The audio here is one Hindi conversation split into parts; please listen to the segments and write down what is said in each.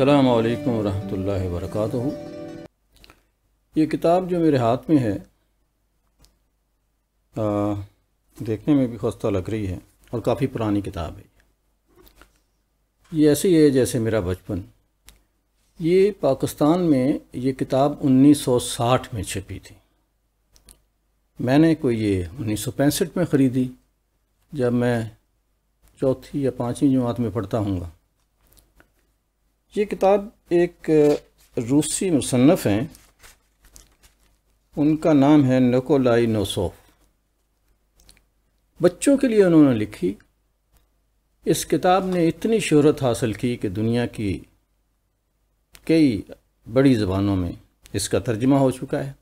अल्लाम वरहमल वर्क ये किताब जो मेरे हाथ में है आ, देखने में भी खस्ता लग रही है और काफ़ी पुरानी किताब है ये ऐसी है जैसे मेरा बचपन ये पाकिस्तान में ये किताब 1960 में छपी थी मैंने कोई ये उन्नीस में ख़रीदी जब मैं चौथी या पाँचवीं जमात में पढ़ता हूँगा ये किताब एक रूसी मुसनफ़ हैं उनका नाम है नकोलाई नोसोफ बच्चों के लिए उन्होंने लिखी इस किताब ने इतनी शहरत हासिल की कि दुनिया की कई बड़ी ज़बानों में इसका तर्जमा हो चुका है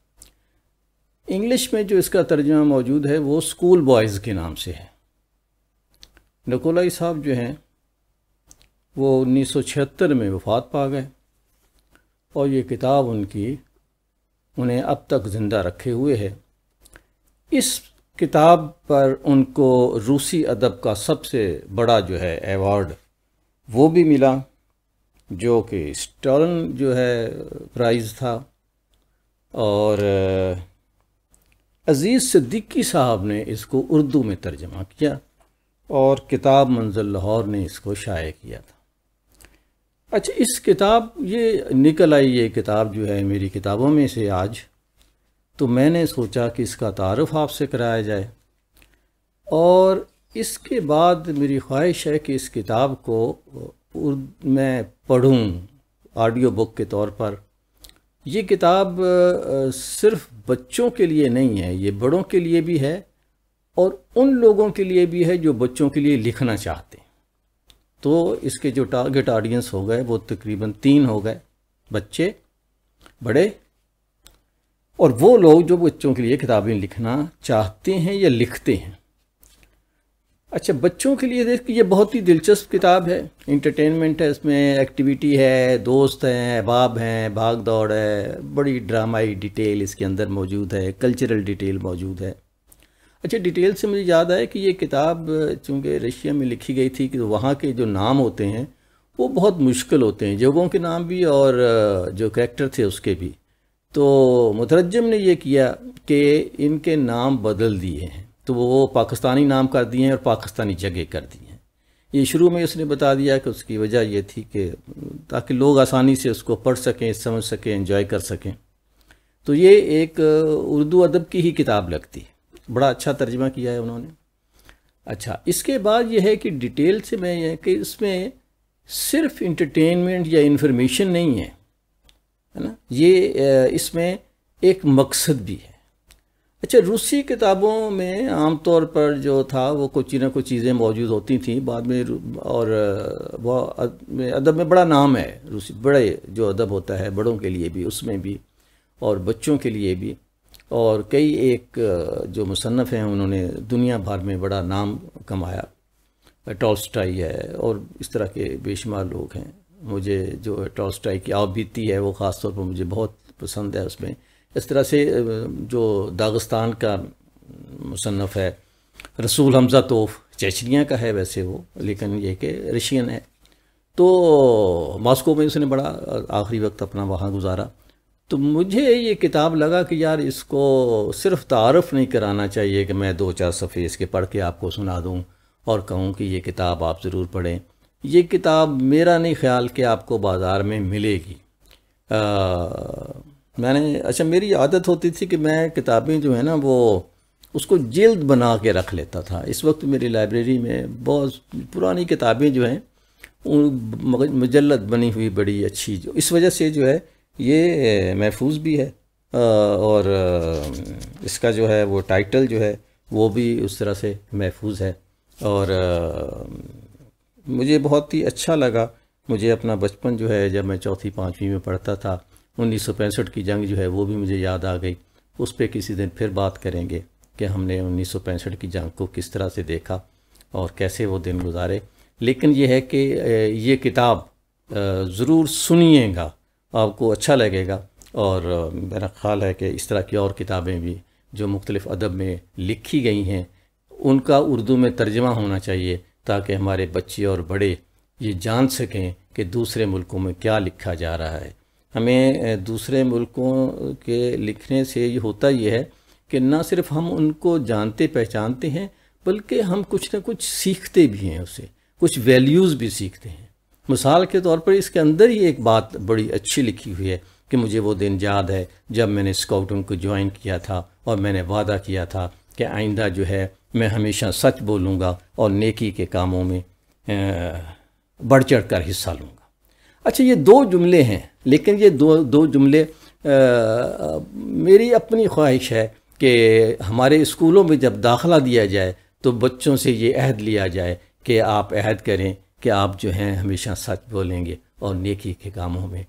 इंग्लिश में जो इसका तर्जमा मौजूद है वो स्कूल बॉयज़ के नाम से है नकोलाई साहब जो हैं वो उन्नीस में वफात पा गए और ये किताब उनकी उन्हें अब तक ज़िंदा रखे हुए है इस किताब पर उनको रूसी अदब का सबसे बड़ा जो है एवॉर्ड वो भी मिला जो कि स्टॉलन जो है प्राइज़ था और अज़ीज़ सिद्दीकी साहब ने इसको उर्दू में तर्जमा किया और किताब मंजिल लाहौर ने इसको शाये किया था अच्छा इस किताब ये निकल आई ये किताब जो है मेरी किताबों में से आज तो मैंने सोचा कि इसका तारफ़ आपसे कराया जाए और इसके बाद मेरी ख्वाहिश है कि इस किताब को मैं पढ़ूं ऑडियो बुक के तौर पर ये किताब सिर्फ बच्चों के लिए नहीं है ये बड़ों के लिए भी है और उन लोगों के लिए भी है जो बच्चों के लिए लिखना चाहते हैं तो इसके जो टारगेट ऑडियंस हो गए वो तकरीबन तीन हो गए बच्चे बड़े और वो लोग जो बच्चों के लिए किताबें लिखना चाहते हैं या लिखते हैं अच्छा बच्चों के लिए देखिए ये बहुत ही दिलचस्प किताब है इंटरटेनमेंट है इसमें एक्टिविटी है दोस्त हैं अहबाब हैं भाग दौड़ है बड़ी ड्रामाई डिटेल इसके अंदर मौजूद है कल्चरल डिटेल मौजूद है अच्छा डिटेल से मुझे याद आया कि ये किताब चूँकि रशिया में लिखी गई थी कि वहाँ के जो नाम होते हैं वो बहुत मुश्किल होते हैं जगहों के नाम भी और जो करेक्टर थे उसके भी तो मुतरजम ने ये किया कि इनके नाम बदल दिए हैं तो वो पाकिस्तानी नाम कर दिए हैं और पाकिस्तानी जगह कर दिए हैं ये शुरू में उसने बता दिया कि उसकी वजह ये थी कि ताकि लोग आसानी से उसको पढ़ सकें समझ सकें इंजॉय कर सकें तो ये एक उर्दू अदब की ही किताब लगती है बड़ा अच्छा तर्जमा किया है उन्होंने अच्छा इसके बाद यह है कि डिटेल से मैं यह कि इसमें सिर्फ इंटरटेनमेंट या इन्फॉर्मेशन नहीं है है ना ये इसमें एक मकसद भी है अच्छा रूसी किताबों में आमतौर पर जो था वो कुछ ना कुछ चीज़ें मौजूद होती थी बाद में और वह अदब में बड़ा नाम है रूसी बड़े जो अदब होता है बड़ों के लिए भी उसमें भी और बच्चों के लिए भी और कई एक जो मुसनफ़ हैं उन्होंने दुनिया भर में बड़ा नाम कमाया टॉलस्टाई है और इस तरह के बेशुमार लोग हैं मुझे जो टॉलस्टाई की आप बीती है वो ख़ास तौर पर मुझे बहुत पसंद है उसमें इस तरह से जो दागस्तान का मुसनफ़ है रसूल हमजा तोफ़ चेचनिया का है वैसे वो लेकिन यह कि रशियन है तो मॉस्को में उसने बड़ा आखिरी वक्त अपना वहाँ गुजारा तो मुझे ये किताब लगा कि यार इसको सिर्फ तारफ़ नहीं कराना चाहिए कि मैं दो चार सफ़े इसके पढ़ के आपको सुना दूँ और कहूँ कि ये किताब आप ज़रूर पढ़ें ये किताब मेरा नहीं ख्याल कि आपको बाज़ार में मिलेगी आ, मैंने अच्छा मेरी आदत होती थी कि मैं किताबें जो है ना वो उसको जल्द बना के रख लेता था इस वक्त मेरी लाइब्रेरी में बहुत पुरानी किताबें जो हैं मजलत बनी हुई बड़ी अच्छी जो इस वजह से जो है ये महफूज भी है और इसका जो है वो टाइटल जो है वो भी उस तरह से महफूज है और मुझे बहुत ही अच्छा लगा मुझे अपना बचपन जो है जब मैं चौथी पाँचवीं में पढ़ता था उन्नीस सौ पैंसठ की जंग जो है वो भी मुझे याद आ गई उस पर किसी दिन फिर बात करेंगे कि हमने उन्नीस सौ पैंसठ की जंग को किस तरह से देखा और कैसे वो दिन गुजारे लेकिन यह है कि ये किताब ज़रूर सुनिएगा आपको अच्छा लगेगा और मेरा ख़्याल है कि इस तरह की और किताबें भी जो मुख्तलिफ़ अदब में लिखी गई हैं उनका उर्दू में तर्जमा होना चाहिए ताकि हमारे बच्चे और बड़े ये जान सकें कि दूसरे मुल्कों में क्या लिखा जा रहा है हमें दूसरे मुल्कों के लिखने से ये होता ये है कि ना सिर्फ हम उनको जानते पहचानते हैं बल्कि हम कुछ ना कुछ सीखते भी हैं उसे कुछ वैल्यूज़ भी सीखते हैं मिसाल के तौर पर इसके अंदर ही एक बात बड़ी अच्छी लिखी हुई है कि मुझे वो दिन याद है जब मैंने स्काउटिंग को ज्वाइन किया था और मैंने वादा किया था कि आइंदा जो है मैं हमेशा सच बोलूँगा और नेकी के कामों में बढ़ चढ़ कर हिस्सा लूँगा अच्छा ये दो जुमले हैं लेकिन ये दो दो जुमले मेरी अपनी ख्वाहिश है कि हमारे स्कूलों में जब दाखला दिया जाए तो बच्चों से ये अहद लिया जाए कि आप अहद करें कि आप जो हैं हमेशा सच बोलेंगे और नेकी के कामों में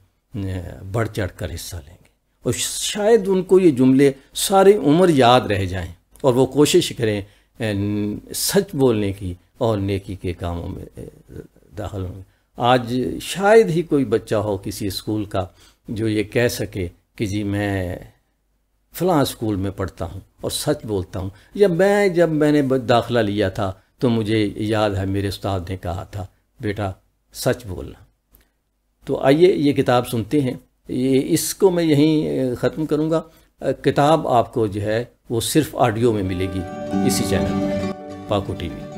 बढ़ चढ़ कर हिस्सा लेंगे और शायद उनको ये जुमले सारी उम्र याद रह जाएं और वो कोशिश करें सच बोलने की और नेकी के कामों में दाखिल होंगे आज शायद ही कोई बच्चा हो किसी स्कूल का जो ये कह सके कि जी मैं फ़लाँ स्कूल में पढ़ता हूँ और सच बोलता हूँ या मैं जब मैंने दाखिला लिया था तो मुझे याद है मेरे उस्ताद ने कहा था बेटा सच बोलना तो आइए ये किताब सुनते हैं ये इसको मैं यहीं ख़त्म करूँगा किताब आपको जो है वो सिर्फ ऑडियो में मिलेगी इसी चैनल पर टी टीवी